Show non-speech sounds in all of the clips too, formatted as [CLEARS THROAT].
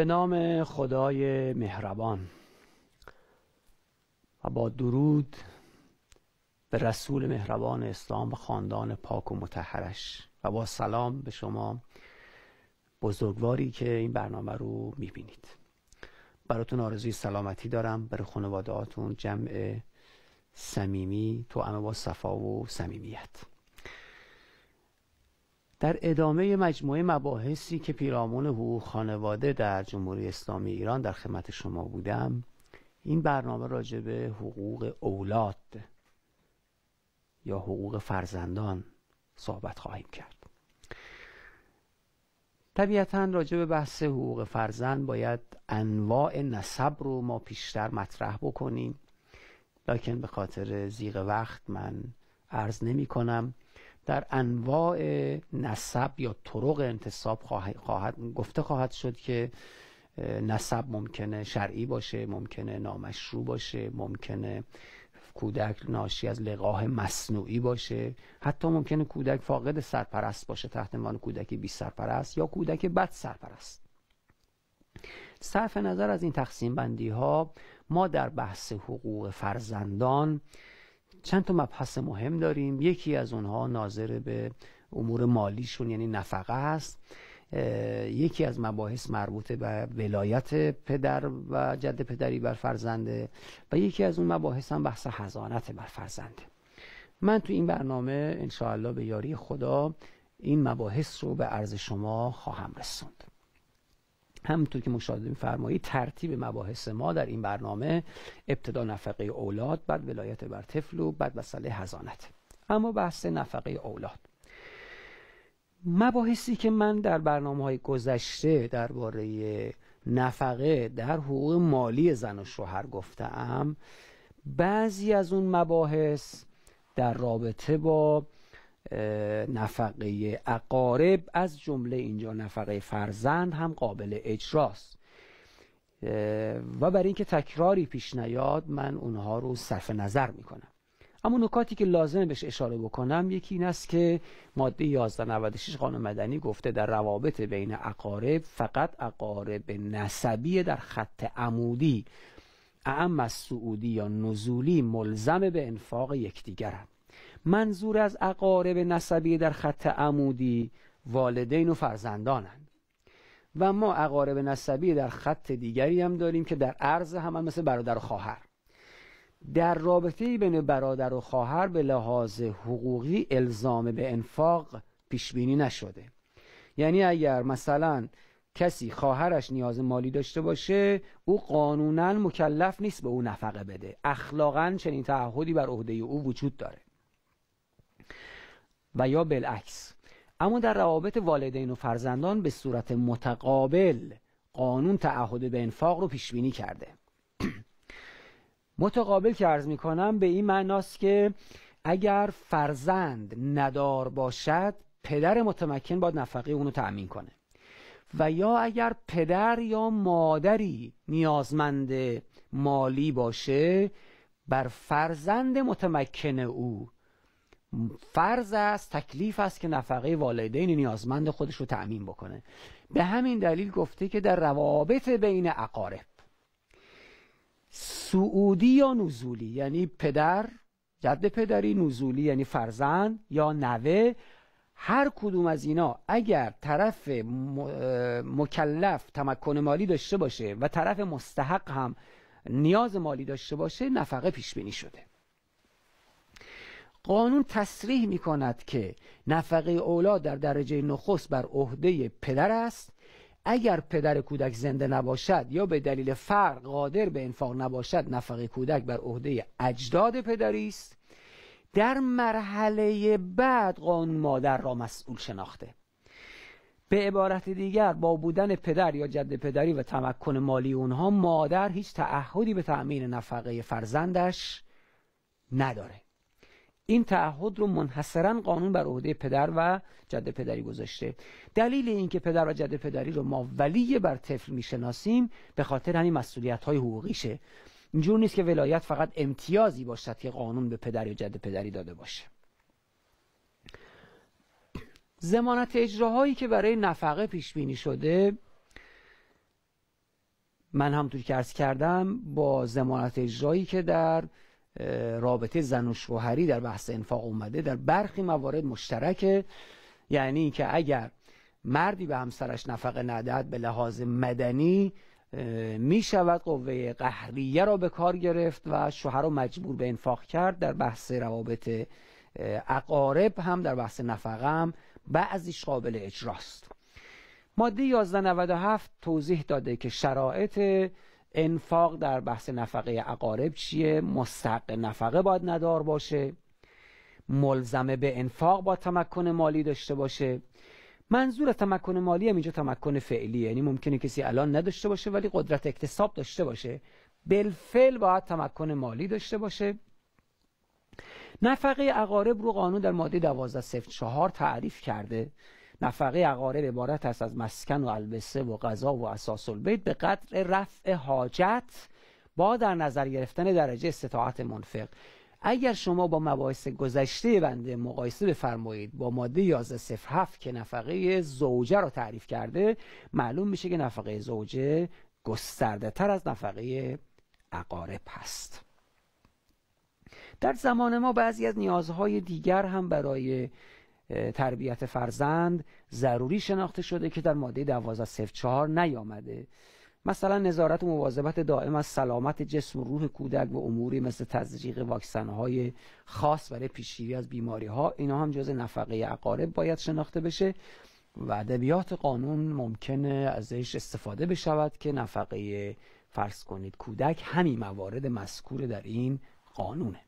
به نام خدای مهربان و با درود به رسول مهربان اسلام و خاندان پاک و متحرش و با سلام به شما بزرگواری که این برنامه رو میبینید براتون آرزوی سلامتی دارم برای خانواده جمع صمیمی تو با صفا و صمیمیت در ادامه مجموعه مباحثی که پیرامون حقوق خانواده در جمهوری اسلامی ایران در خدمت شما بودم این برنامه راجع به حقوق اولاد یا حقوق فرزندان صحبت خواهیم کرد طبیعتا راجع به بحث حقوق فرزند باید انواع نسب رو ما پیشتر مطرح بکنیم لکن به خاطر زیغ وقت من عرض نمی کنم در انواع نسب یا طرق انتصاب خواهد, گفته خواهد شد که نسب ممکنه شرعی باشه ممکنه نامشروع باشه ممکنه کودک ناشی از لقاه مصنوعی باشه حتی ممکنه کودک فاقد سرپرست باشه تحت عنوان کودک بی سرپرست یا کودک بد سرپرست صرف نظر از این تقسیم بندی ها ما در بحث حقوق فرزندان چند تا مبحث مهم داریم یکی از اونها ناظر به امور مالیشون یعنی نفقه است یکی از مباحث مربوط به ولایت پدر و جد پدری بر فرزنده و یکی از اون مباحث هم بحث حضانت بر فرزنده من تو این برنامه انشاءالله به یاری خدا این مباحث رو به عرض شما خواهم رسوند همونطور که مشاهده میفرمایید ترتیب مباحث ما در این برنامه ابتدا نفقه اولاد بعد ولایت بر طفل و بعد مسئله هزانت اما بحث نفقه اولاد مباحثی که من در برنامه های گذشته درباره نفقه در حقوق مالی زن و شوهر گفتم بعضی از اون مباحث در رابطه با نفقه اقارب از جمله اینجا نفقه فرزند هم قابل اجراست و برای اینکه تکراری پیش نیاد من اونها رو صرف نظر میکنم اما نکاتی که لازم بهش اشاره بکنم یکی این است که ماده 1196 قانون مدنی گفته در روابط بین اقارب فقط اقارب نسبی در خط عمودی اعم از سعودی یا نزولی ملزم به انفاق یکدیگرند منظور از اقارب نسبی در خط عمودی والدین و فرزندانند و ما اقارب نسبی در خط دیگری هم داریم که در عرض هم, مثل برادر و خواهر در رابطه بین برادر و خواهر به لحاظ حقوقی الزام به انفاق پیش بینی نشده یعنی اگر مثلا کسی خواهرش نیاز مالی داشته باشه او قانونا مکلف نیست به او نفقه بده اخلاقا چنین تعهدی بر عهده او وجود داره و یا بالعکس اما در روابط والدین و فرزندان به صورت متقابل قانون تعهد به انفاق رو پیش بینی کرده [CLEARS THROAT] متقابل که عرض می کنم به این معناست که اگر فرزند ندار باشد پدر متمکن باید نفقه اونو تأمین کنه و یا اگر پدر یا مادری نیازمند مالی باشه بر فرزند متمکن او فرض است تکلیف است که نفقه والدین نیازمند خودش رو تأمین بکنه به همین دلیل گفته که در روابط بین اقارب سعودی یا نزولی یعنی پدر جد پدری نزولی یعنی فرزند یا نوه هر کدوم از اینا اگر طرف مکلف تمکن مالی داشته باشه و طرف مستحق هم نیاز مالی داشته باشه نفقه پیش بینی شده قانون تصریح می کند که نفقه اولاد در درجه نخست بر عهده پدر است اگر پدر کودک زنده نباشد یا به دلیل فرق قادر به انفاق نباشد نفقه کودک بر عهده اجداد پدری است در مرحله بعد قانون مادر را مسئول شناخته به عبارت دیگر با بودن پدر یا جد پدری و تمکن مالی اونها مادر هیچ تعهدی به تأمین نفقه فرزندش نداره این تعهد رو منحصرا قانون بر عهده پدر و جد پدری گذاشته دلیل اینکه پدر و جد پدری رو ما ولی بر طفل میشناسیم به خاطر همین مسئولیت های حقوقیشه اینجور نیست که ولایت فقط امتیازی باشد که قانون به پدر یا جد پدری داده باشه زمانت اجراهایی که برای نفقه پیش بینی شده من همطوری که کردم با زمانت اجرایی که در رابطه زن و شوهری در بحث انفاق اومده در برخی موارد مشترکه یعنی اینکه اگر مردی به همسرش نفقه ندهد به لحاظ مدنی می شود قوه قهریه را به کار گرفت و شوهر را مجبور به انفاق کرد در بحث روابط اقارب هم در بحث نفقه هم بعضیش قابل اجراست ماده 1197 توضیح داده که شرایط انفاق در بحث نفقه اقارب چیه مستق نفقه باید ندار باشه ملزمه به انفاق با تمکن مالی داشته باشه منظور تمکن مالی هم اینجا تمکن فعلی یعنی ممکنه کسی الان نداشته باشه ولی قدرت اکتساب داشته باشه بلفل باید تمکن مالی داشته باشه نفقه اقارب رو قانون در ماده چهار تعریف کرده نفقه اقارب عبارت است از مسکن و البسه و غذا و اساس البیت به قدر رفع حاجت با در نظر گرفتن درجه استطاعت منفق اگر شما با مباحث گذشته بنده مقایسه بفرمایید با ماده 1107 که نفقه زوجه را تعریف کرده معلوم میشه که نفقه زوجه گسترده تر از نفقه اقارب هست در زمان ما بعضی از نیازهای دیگر هم برای تربیت فرزند ضروری شناخته شده که در ماده 1204 نیامده مثلا نظارت و مواظبت دائم از سلامت جسم و روح کودک و اموری مثل تزریق واکسن خاص برای پیشگیری از بیماری ها اینا هم جز نفقه عقارب باید شناخته بشه و ادبیات قانون ممکنه ازش استفاده بشود که نفقه فرض کنید کودک همین موارد مذکور در این قانونه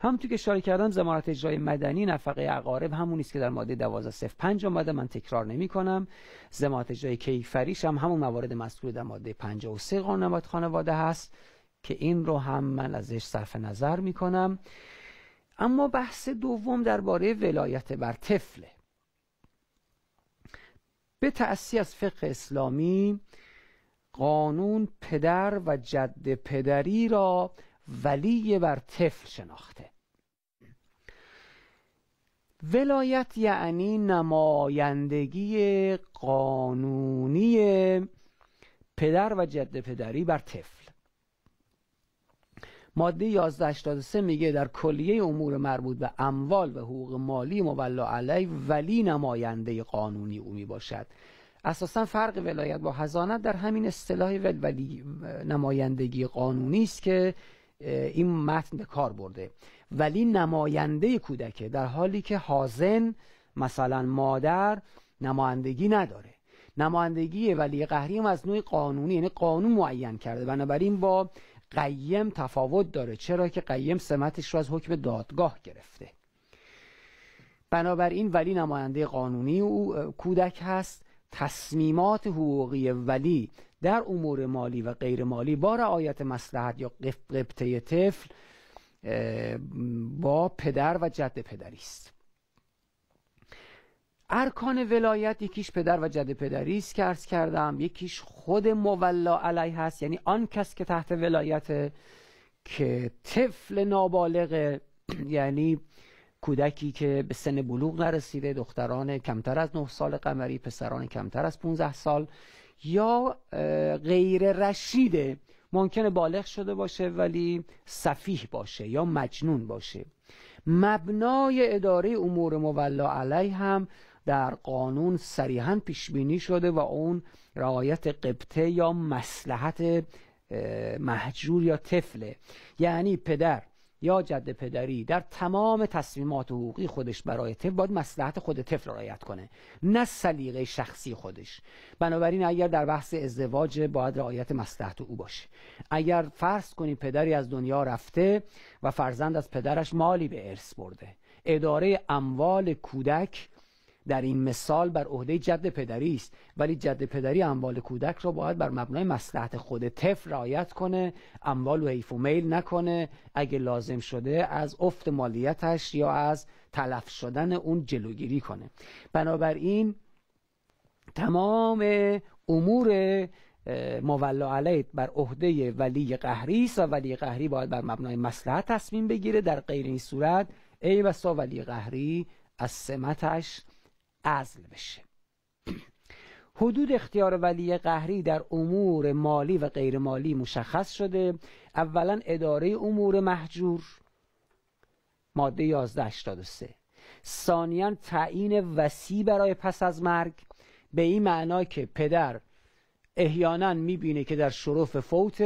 همونطور که اشاره کردم زمارت اجرای مدنی نفقه عقارب همون است که در ماده 1205 آمده من تکرار نمی کنم زمارت اجرای کیفریش هم همون موارد مذکور در ماده 53 قانون نماد خانواده هست که این رو هم من ازش صرف نظر می کنم اما بحث دوم درباره ولایت بر طفله به تأسی از فقه اسلامی قانون پدر و جد پدری را ولی بر طفل شناخته ولایت یعنی نمایندگی قانونی پدر و جد پدری بر طفل ماده 1183 میگه در کلیه امور مربوط به اموال و حقوق مالی مولا علی ولی نماینده قانونی او میباشد باشد اساسا فرق ولایت با هزانت در همین اصطلاح ولی نمایندگی قانونی است که این متن به کار برده ولی نماینده کودکه در حالی که حازن مثلا مادر نمایندگی نداره نمایندگی ولی قهری از نوع قانونی یعنی قانون معین کرده بنابراین با قیم تفاوت داره چرا که قیم سمتش رو از حکم دادگاه گرفته بنابراین ولی نماینده قانونی او کودک هست تصمیمات حقوقی ولی در امور مالی و غیر مالی با رعایت مسلحت یا قبطه طفل با پدر و جد پدری است ارکان ولایت یکیش پدر و جد پدری است که ارز کردم یکیش خود مولا علیه هست یعنی آن کس که تحت ولایت که طفل نابالغ [CLEARS THROAT] یعنی کودکی که به سن بلوغ نرسیده دختران کمتر از نه سال قمری پسران کمتر از 15 سال یا غیر رشیده ممکنه بالغ شده باشه ولی صفیح باشه یا مجنون باشه مبنای اداره امور مولا علیه هم در قانون صریحا پیش بینی شده و اون رعایت قبطه یا مسلحت محجور یا طفله یعنی پدر یا جد پدری در تمام تصمیمات حقوقی خودش برای طفل باید مسلحت خود طفل رعایت کنه نه سلیقه شخصی خودش بنابراین اگر در بحث ازدواج باید رعایت مسلحت او باشه اگر فرض کنی پدری از دنیا رفته و فرزند از پدرش مالی به ارث برده اداره اموال کودک در این مثال بر عهده جد پدری است ولی جد پدری اموال کودک را باید بر مبنای مصلحت خود تف رعایت کنه اموال و حیف و میل نکنه اگه لازم شده از افت مالیتش یا از تلف شدن اون جلوگیری کنه بنابراین تمام امور مولا علیت بر عهده ولی قهری است و ولی قهری باید بر مبنای مسلحت تصمیم بگیره در غیر این صورت ای بسا ولی قهری از سمتش عزل بشه حدود اختیار ولی قهری در امور مالی و غیر مالی مشخص شده اولا اداره امور محجور ماده 1183 ثانیا تعیین وسیع برای پس از مرگ به این معنا که پدر احیانا میبینه که در شرف فوت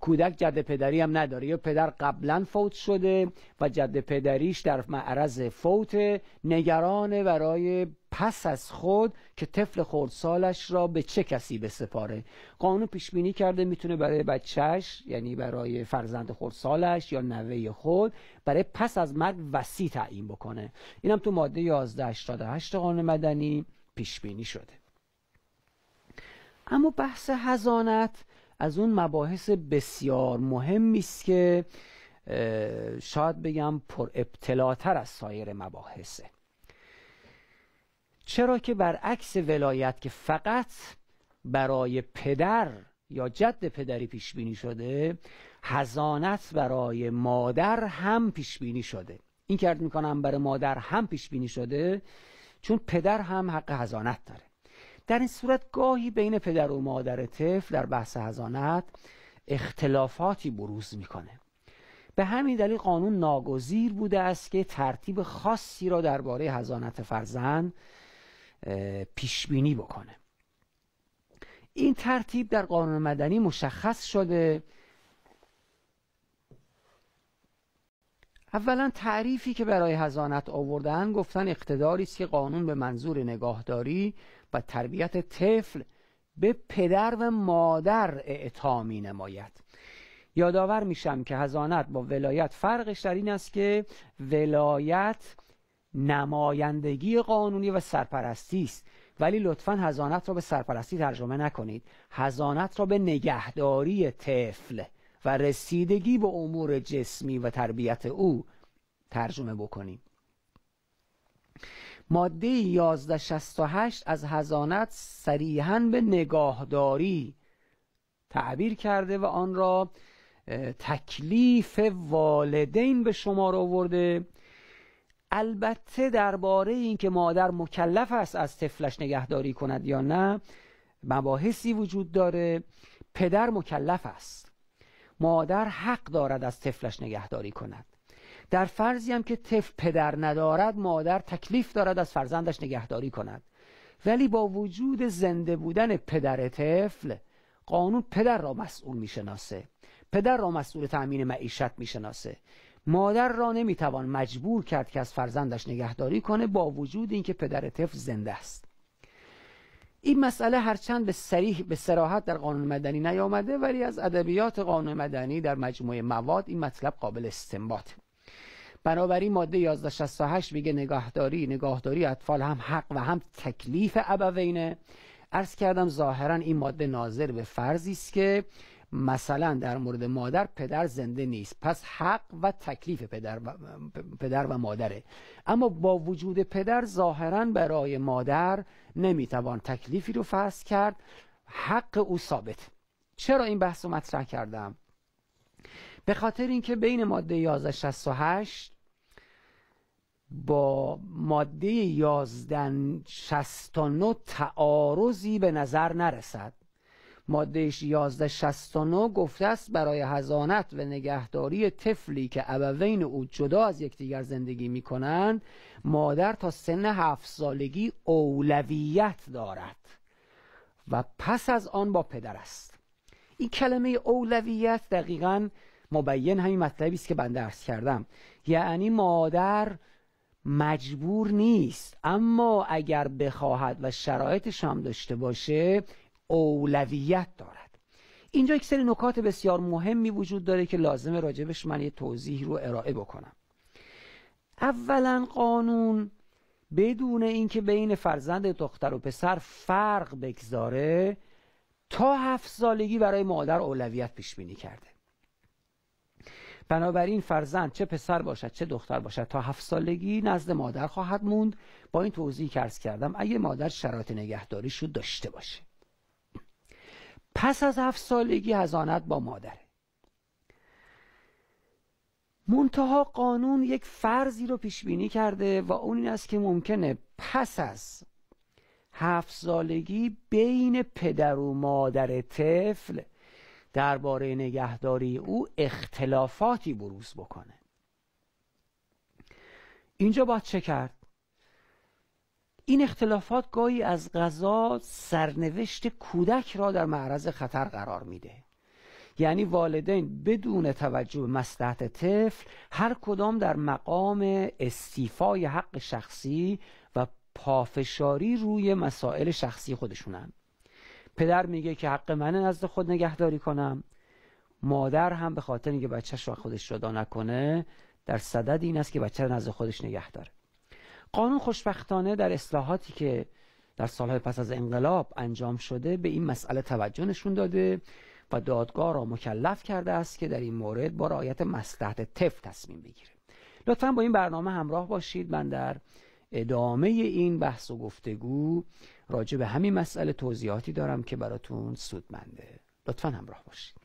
کودک جد پدری هم نداره یا پدر قبلا فوت شده و جد پدریش در معرض فوت نگران برای پس از خود که طفل خردسالش را به چه کسی بسپاره قانون پیش بینی کرده میتونه برای بچهش یعنی برای فرزند خردسالش یا نوه خود برای پس از مرگ وسیع تعیین بکنه اینم تو ماده 1188 قانون مدنی پیش بینی شده اما بحث هزانت از اون مباحث بسیار مهمی است که شاید بگم پر ابتلاتر از سایر مباحثه چرا که برعکس ولایت که فقط برای پدر یا جد پدری پیش بینی شده هزانت برای مادر هم پیش بینی شده این کرد میکنم برای مادر هم پیش بینی شده چون پدر هم حق هزانت داره در این صورت گاهی بین پدر و مادر طفل در بحث هزانت اختلافاتی بروز میکنه به همین دلیل قانون ناگزیر بوده است که ترتیب خاصی را درباره هزانت فرزند پیش بینی بکنه این ترتیب در قانون مدنی مشخص شده اولا تعریفی که برای هزانت آوردن گفتن اقتداری است که قانون به منظور نگاهداری و تربیت طفل به پدر و مادر اعطا می نماید یادآور میشم که هزانت با ولایت فرقش در این است که ولایت نمایندگی قانونی و سرپرستی است ولی لطفا هزانت را به سرپرستی ترجمه نکنید هزانت را به نگهداری طفل و رسیدگی به امور جسمی و تربیت او ترجمه بکنید ماده 1168 از هزانت صریحا به نگاهداری تعبیر کرده و آن را تکلیف والدین به شمار آورده البته درباره اینکه مادر مکلف است از طفلش نگهداری کند یا نه مباحثی وجود داره پدر مکلف است مادر حق دارد از طفلش نگهداری کند در فرضی هم که طفل پدر ندارد مادر تکلیف دارد از فرزندش نگهداری کند ولی با وجود زنده بودن پدر طفل قانون پدر را مسئول میشناسه پدر را مسئول تأمین معیشت میشناسه مادر را نمیتوان مجبور کرد که از فرزندش نگهداری کنه با وجود اینکه پدر طفل زنده است این مسئله هرچند به سریح به سراحت در قانون مدنی نیامده ولی از ادبیات قانون مدنی در مجموعه مواد این مطلب قابل استنباطه بنابراین ماده 1168 میگه نگاهداری نگاهداری اطفال هم حق و هم تکلیف ابوینه عرض کردم ظاهرا این ماده ناظر به فرضی است که مثلا در مورد مادر پدر زنده نیست پس حق و تکلیف پدر و, پدر و مادره اما با وجود پدر ظاهرا برای مادر نمیتوان تکلیفی رو فرض کرد حق او ثابت چرا این بحث رو مطرح کردم به خاطر اینکه بین ماده 1168 با ماده 1169 تعارضی به نظر نرسد ماده 1169 گفته است برای هزانت و نگهداری طفلی که ابوین او جدا از یکدیگر زندگی می کنند مادر تا سن هفت سالگی اولویت دارد و پس از آن با پدر است این کلمه اولویت دقیقا مبین همین مطلبی است که بنده عرض کردم یعنی مادر مجبور نیست اما اگر بخواهد و شرایطش هم داشته باشه اولویت دارد اینجا یک سری نکات بسیار مهمی وجود داره که لازم راجبش من یه توضیح رو ارائه بکنم اولا قانون بدون اینکه بین فرزند دختر و پسر فرق بگذاره تا هفت سالگی برای مادر اولویت پیش بینی کرده بنابراین فرزند چه پسر باشد چه دختر باشد تا هفت سالگی نزد مادر خواهد موند با این توضیحی که ارز کردم اگه مادر شرایط نگهداری شد داشته باشه پس از هفت سالگی هزانت با مادره منتها قانون یک فرضی رو پیش بینی کرده و اون این است که ممکنه پس از هفت سالگی بین پدر و مادر طفل درباره نگهداری او اختلافاتی بروز بکنه اینجا باید چه کرد این اختلافات گاهی از غذا سرنوشت کودک را در معرض خطر قرار میده یعنی والدین بدون توجه به مسلحت طفل هر کدام در مقام استیفای حق شخصی و پافشاری روی مسائل شخصی خودشونن پدر میگه که حق من نزد خود نگهداری کنم مادر هم به خاطر اینکه بچهش را خودش جدا نکنه در صدد این است که بچه را نزد خودش نگه داره قانون خوشبختانه در اصلاحاتی که در سالهای پس از انقلاب انجام شده به این مسئله توجه نشون داده و دادگاه را مکلف کرده است که در این مورد با رعایت مسلحت طفل تصمیم بگیره لطفا با این برنامه همراه باشید من در ادامه این بحث و گفتگو راجع به همین مسئله توضیحاتی دارم که براتون سودمنده لطفا همراه باشید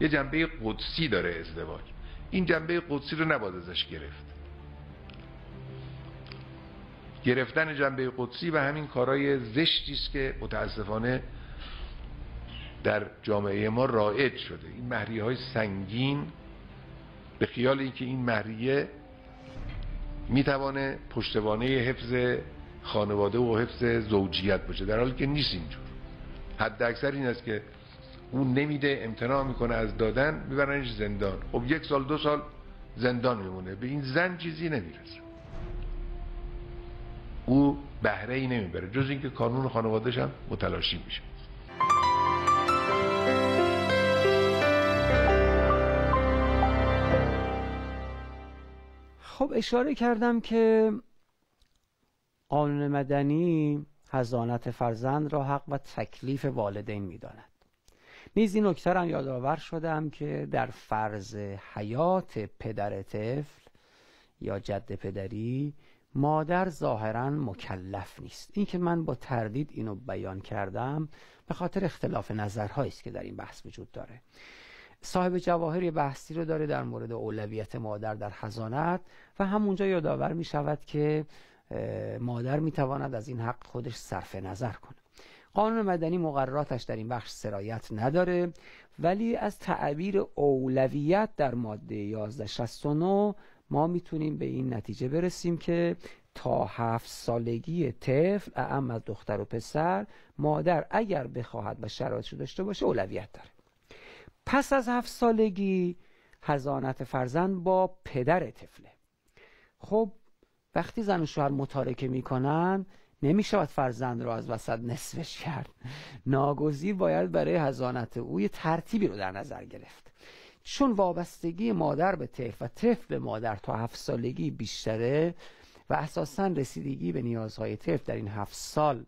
یه جنبه قدسی داره ازدواج این جنبه قدسی رو نباید ازش گرفت گرفتن جنبه قدسی و همین کارهای زشتی است که متاسفانه در جامعه ما رائج شده این مهریه های سنگین به خیال که این مهریه میتوانه پشتوانه حفظ خانواده و حفظ زوجیت باشه در حالی که نیست اینجور حد اکثر این است که اون نمیده امتناع میکنه از دادن میبرنش زندان خب یک سال دو سال زندان میمونه به این زن چیزی نمیرسه او بهره ای نمیبره جز اینکه کانون خانوادهش هم متلاشی میشه خب اشاره کردم که قانون مدنی هزانت فرزند را حق و تکلیف والدین میداند نیز این نکته را یادآور شدم که در فرض حیات پدر طفل یا جد پدری مادر ظاهرا مکلف نیست اینکه من با تردید اینو بیان کردم به خاطر اختلاف نظرهایی است که در این بحث وجود داره صاحب جواهر بحثی رو داره در مورد اولویت مادر در حضانت و همونجا یادآور می شود که مادر می تواند از این حق خودش صرف نظر کنه قانون مدنی مقرراتش در این بخش سرایت نداره ولی از تعبیر اولویت در ماده 1169 ما میتونیم به این نتیجه برسیم که تا هفت سالگی طفل اعم از دختر و پسر مادر اگر بخواهد و شرایطش داشته باشه اولویت داره پس از هفت سالگی هزانت فرزند با پدر طفله خب وقتی زن و شوهر متارکه میکنن نمیشود فرزند رو از وسط نصفش کرد ناگزیر باید برای هزانت او یه ترتیبی رو در نظر گرفت چون وابستگی مادر به طف و طفل به مادر تا هفت سالگی بیشتره و اساسا رسیدگی به نیازهای طف در این هفت سال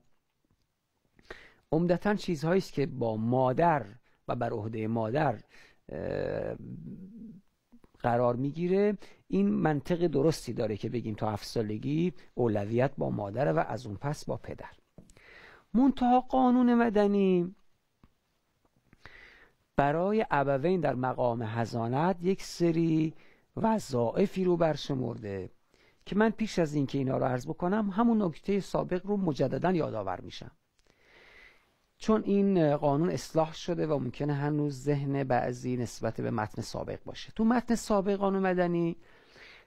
عمدتا چیزهایی است که با مادر و بر عهده مادر قرار میگیره این منطق درستی داره که بگیم تا هفت سالگی اولویت با مادر و از اون پس با پدر منتها قانون مدنی برای ابوین در مقام هزانت یک سری وظائفی رو برشمرده که من پیش از اینکه اینا رو عرض بکنم همون نکته سابق رو مجددا یادآور میشم چون این قانون اصلاح شده و ممکنه هنوز ذهن بعضی نسبت به متن سابق باشه تو متن سابق قانون مدنی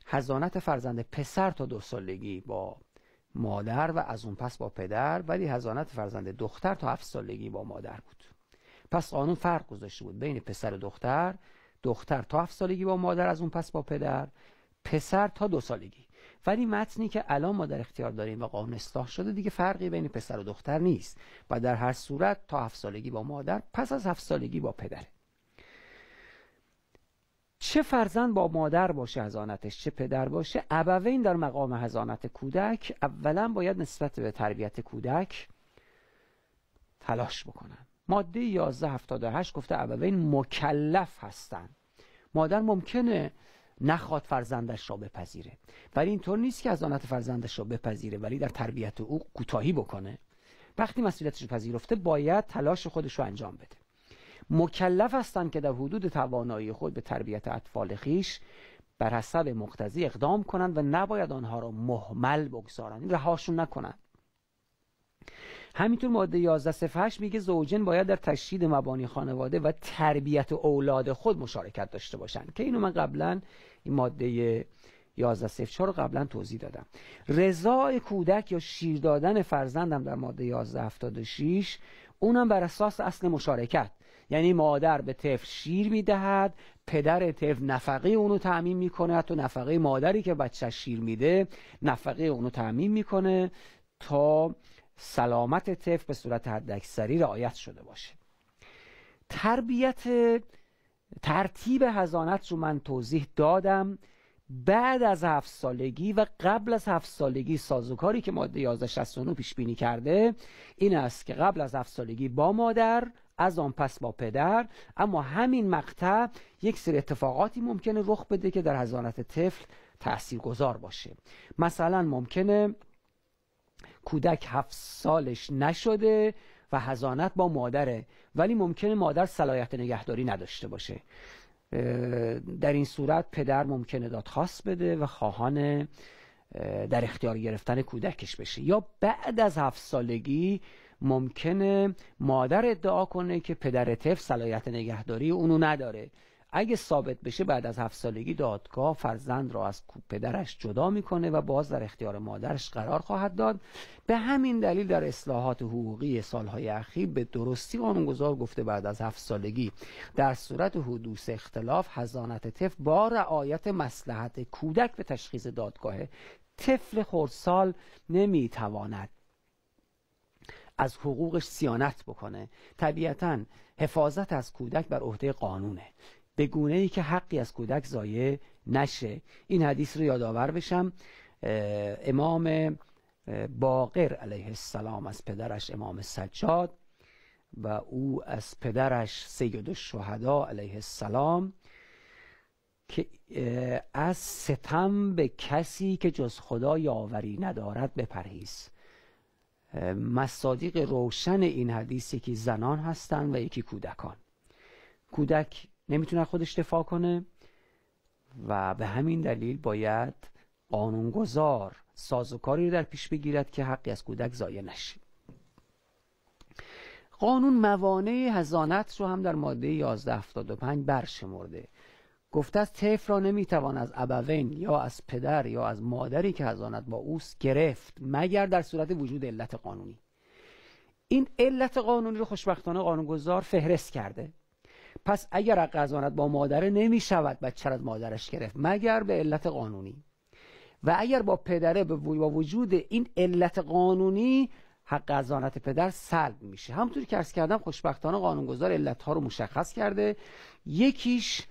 هزانت فرزند پسر تا دو سالگی با مادر و از اون پس با پدر ولی هزانت فرزند دختر تا هفت سالگی با مادر بود پس قانون فرق گذاشته بود بین پسر و دختر دختر تا هفت سالگی با مادر از اون پس با پدر پسر تا دو سالگی ولی متنی که الان ما در اختیار داریم و قانون اصلاح شده دیگه فرقی بین پسر و دختر نیست و در هر صورت تا هفت سالگی با مادر پس از هفت سالگی با پدر. چه فرزند با مادر باشه هزانتش چه پدر باشه ابوین در مقام هزانت کودک اولا باید نسبت به تربیت کودک تلاش بکنن ماده 1178 گفته ابوین مکلف هستند مادر ممکنه نخواد فرزندش را بپذیره ولی اینطور نیست که هزانت فرزندش را بپذیره ولی در تربیت او کوتاهی بکنه وقتی مسئولیتش پذیرفته باید تلاش خودش رو انجام بده مکلف هستند که در حدود توانایی خود به تربیت اطفال خیش بر حسب مقتضی اقدام کنند و نباید آنها را محمل بگذارند رهاشون نکنند همینطور ماده 11 میگه زوجین باید در تشدید مبانی خانواده و تربیت اولاد خود مشارکت داشته باشند که اینو من قبلا این ماده 11 رو قبلا توضیح دادم رضای کودک یا شیر دادن فرزندم در ماده 1176 اونم بر اساس اصل مشارکت یعنی مادر به طفل شیر میدهد پدر طفل نفقه اونو تعمین میکنه حتی نفقه مادری که بچه شیر میده نفقه اونو تعمین میکنه تا سلامت تف به صورت حداکثری رعایت شده باشه تربیت ترتیب هزانت رو من توضیح دادم بعد از هفت سالگی و قبل از هفت سالگی سازوکاری که ماده 1169 پیش بینی کرده این است که قبل از هفت سالگی با مادر از آن پس با پدر اما همین مقطع یک سری اتفاقاتی ممکنه رخ بده که در هزانت طفل گذار باشه مثلا ممکنه کودک هفت سالش نشده و هزانت با مادره ولی ممکنه مادر صلاحیت نگهداری نداشته باشه در این صورت پدر ممکنه دادخواست بده و خواهان در اختیار گرفتن کودکش بشه یا بعد از هفت سالگی ممکنه مادر ادعا کنه که پدر طف صلاحیت نگهداری اونو نداره اگه ثابت بشه بعد از هفت سالگی دادگاه فرزند را از پدرش جدا میکنه و باز در اختیار مادرش قرار خواهد داد به همین دلیل در اصلاحات حقوقی سالهای اخیر به درستی قانونگذار گفته بعد از هفت سالگی در صورت حدوث اختلاف هزانت طف با رعایت مسلحت کودک به تشخیص دادگاه طفل خورسال نمیتواند از حقوقش سیانت بکنه طبیعتا حفاظت از کودک بر عهده قانونه به گونه ای که حقی از کودک ضایع نشه این حدیث رو یادآور بشم امام باقر علیه السلام از پدرش امام سجاد و او از پدرش سید الشهدا علیه السلام که از ستم به کسی که جز خدا یاوری ندارد بپرهیز مصادیق روشن این حدیث یکی زنان هستند و یکی کودکان کودک نمیتونه خودش دفاع کنه و به همین دلیل باید قانونگذار سازوکاری رو در پیش بگیرد که حقی از کودک ضایع نشه قانون موانع هزانت رو هم در ماده 1175 برشمرده گفته است تف را نمیتوان از ابوین یا از پدر یا از مادری که هزانت با اوست گرفت مگر در صورت وجود علت قانونی این علت قانونی رو خوشبختانه قانونگذار فهرست کرده پس اگر حق با مادره نمی شود بچه از مادرش گرفت مگر به علت قانونی و اگر با پدره با وجود این علت قانونی حق هزانت پدر سلب میشه همطوری که ارز کردم خوشبختانه قانونگذار علت ها رو مشخص کرده یکیش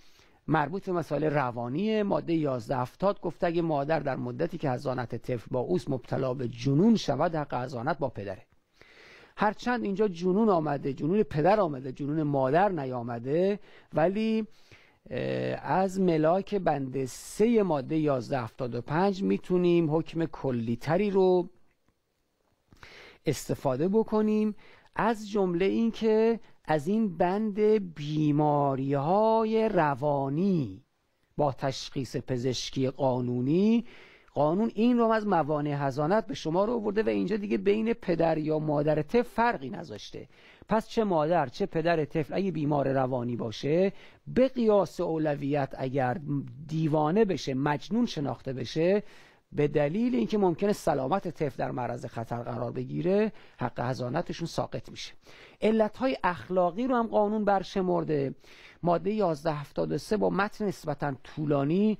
مربوط به مسائل روانی ماده 1170 گفته اگه مادر در مدتی که هزانت طفل با اوس مبتلا به جنون شود حق هزانت با پدره هرچند اینجا جنون آمده جنون پدر آمده جنون مادر نیامده ولی از ملاک بند سه ماده پنج میتونیم حکم کلیتری رو استفاده بکنیم از جمله این که از این بند بیماری های روانی با تشخیص پزشکی قانونی قانون این رو از موانع هزانت به شما رو آورده و اینجا دیگه بین پدر یا مادر طفل فرقی نذاشته پس چه مادر چه پدر طفل اگه بیمار روانی باشه به قیاس اولویت اگر دیوانه بشه مجنون شناخته بشه به دلیل اینکه ممکنه سلامت طفل در معرض خطر قرار بگیره حق حضانتشون ساقط میشه علتهای اخلاقی رو هم قانون برشمرده ماده 1173 با متن نسبتا طولانی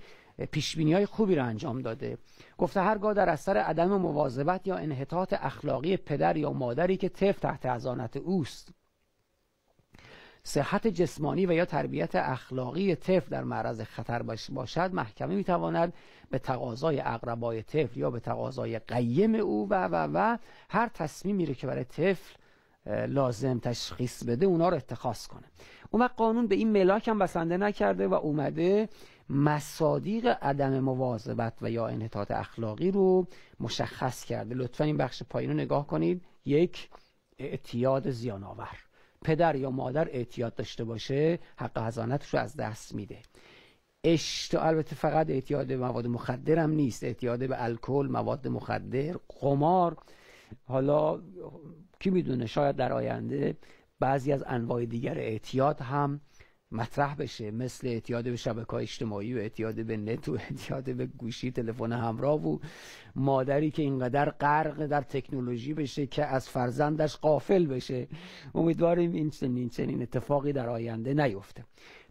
پیش های خوبی رو انجام داده گفته هرگاه در اثر عدم مواظبت یا انحطاط اخلاقی پدر یا مادری که طفل تحت عزانت اوست صحت جسمانی و یا تربیت اخلاقی طفل در معرض خطر باشد محکمه میتواند به تقاضای اقربای طفل یا به تقاضای قیم او و و و هر تصمیمی رو که برای طفل لازم تشخیص بده اونا رو اتخاذ کنه اون قانون به این ملاک هم بسنده نکرده و اومده مصادیق عدم مواظبت و یا انحطاط اخلاقی رو مشخص کرده لطفا این بخش پایین رو نگاه کنید یک اعتیاد زیانآور پدر یا مادر اعتیاد داشته باشه حق حضانتش رو از دست میده اشت البته فقط اعتیاد به مواد مخدر هم نیست اعتیاد به الکل مواد مخدر قمار حالا کی میدونه شاید در آینده بعضی از انواع دیگر اعتیاد هم مطرح بشه مثل اعتیاد به شبکه اجتماعی و اعتیاد به نت و اعتیاد به گوشی تلفن همراه و مادری که اینقدر غرق در تکنولوژی بشه که از فرزندش قافل بشه امیدواریم این چنین چنین اتفاقی در آینده نیفته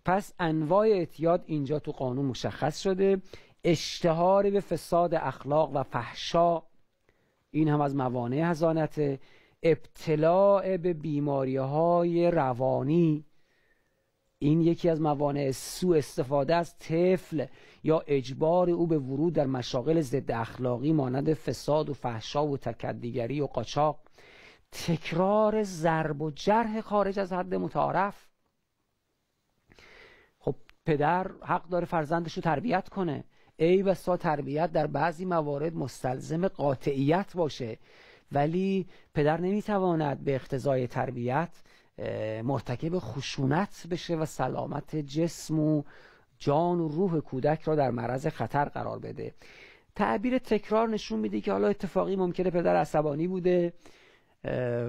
پس انواع اعتیاد اینجا تو قانون مشخص شده اشتهار به فساد اخلاق و فحشا این هم از موانع هزانته ابتلاع به بیماری های روانی این یکی از موانع سوء استفاده از طفل یا اجبار او به ورود در مشاغل ضد اخلاقی مانند فساد و فحشا و تکدیگری و قاچاق تکرار ضرب و جرح خارج از حد متعارف خب پدر حق داره فرزندش رو تربیت کنه ای بسا تربیت در بعضی موارد مستلزم قاطعیت باشه ولی پدر نمیتواند به اختزای تربیت مرتکب خشونت بشه و سلامت جسم و جان و روح کودک را در معرض خطر قرار بده تعبیر تکرار نشون میده که حالا اتفاقی ممکنه پدر عصبانی بوده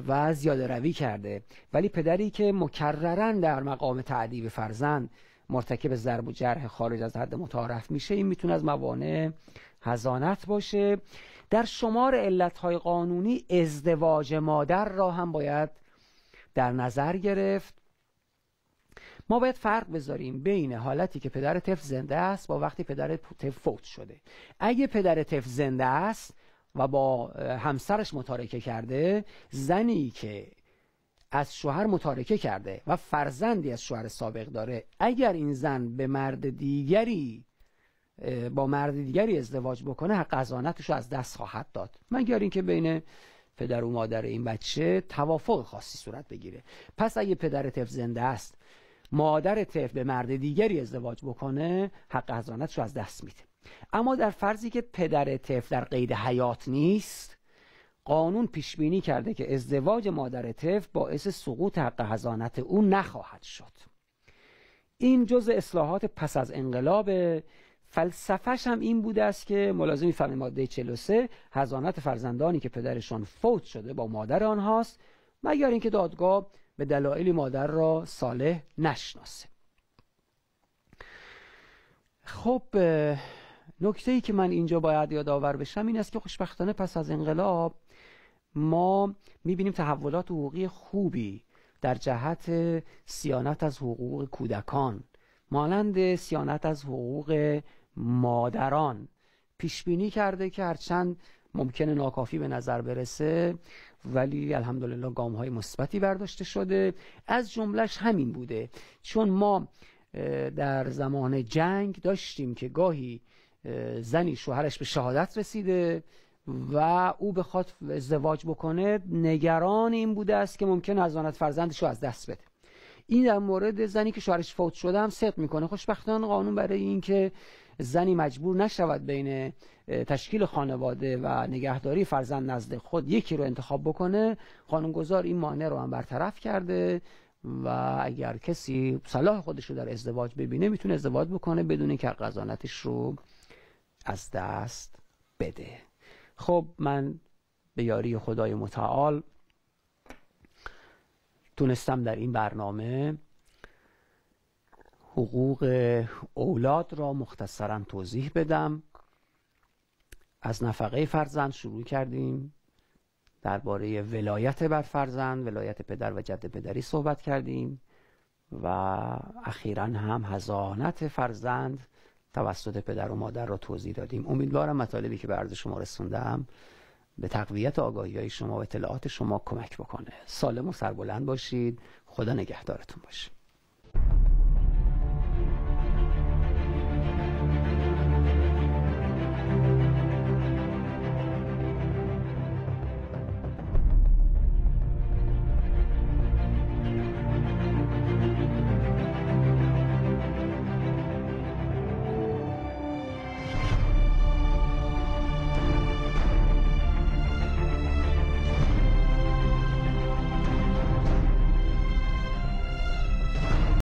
و زیاده روی کرده ولی پدری که مکررن در مقام تعدیب فرزند مرتکب ضرب و جرح خارج از حد متعارف میشه این میتونه از موانع هزانت باشه در شمار علتهای قانونی ازدواج مادر را هم باید در نظر گرفت ما باید فرق بذاریم بین حالتی که پدر تف زنده است با وقتی پدر تف فوت شده اگه پدر تف زنده است و با همسرش متارکه کرده زنی که از شوهر متارکه کرده و فرزندی از شوهر سابق داره اگر این زن به مرد دیگری با مرد دیگری ازدواج بکنه حق از رو از دست خواهد داد مگر اینکه بین پدر و مادر این بچه توافق خاصی صورت بگیره پس اگه پدر طف زنده است مادر طف به مرد دیگری ازدواج بکنه حق حضانتش رو از دست میده اما در فرضی که پدر طف در قید حیات نیست قانون پیش بینی کرده که ازدواج مادر طف باعث سقوط حق حضانت او نخواهد شد این جز اصلاحات پس از انقلاب فلسفهش هم این بوده است که ملازم فهم ماده 43 هزانت فرزندانی که پدرشان فوت شده با مادر آنهاست مگر اینکه دادگاه به دلایلی مادر را صالح نشناسه خب نکته ای که من اینجا باید یادآور بشم این است که خوشبختانه پس از انقلاب ما میبینیم تحولات حقوقی خوبی در جهت سیانت از حقوق کودکان مانند سیانت از حقوق مادران پیش بینی کرده که هرچند ممکنه ناکافی به نظر برسه ولی الحمدلله گام های مثبتی برداشته شده از جملهش همین بوده چون ما در زمان جنگ داشتیم که گاهی زنی شوهرش به شهادت رسیده و او بخواد ازدواج بکنه نگران این بوده است که ممکن از فرزندش رو از دست بده این در مورد زنی که شوهرش فوت شده هم صدق میکنه خوشبختانه قانون برای اینکه زنی مجبور نشود بین تشکیل خانواده و نگهداری فرزند نزد خود یکی رو انتخاب بکنه قانونگذار این مانع رو هم برطرف کرده و اگر کسی صلاح خودش رو در ازدواج ببینه میتونه ازدواج بکنه بدون اینکه قضانتش رو از دست بده خب من به یاری خدای متعال تونستم در این برنامه حقوق اولاد را مختصرا توضیح بدم از نفقه فرزند شروع کردیم درباره ولایت بر فرزند ولایت پدر و جد پدری صحبت کردیم و اخیرا هم هزانت فرزند توسط پدر و مادر را توضیح دادیم امیدوارم مطالبی که به عرض شما رسوندم به تقویت آگاهی های شما و اطلاعات شما کمک بکنه سالم و سربلند باشید خدا نگهدارتون باشید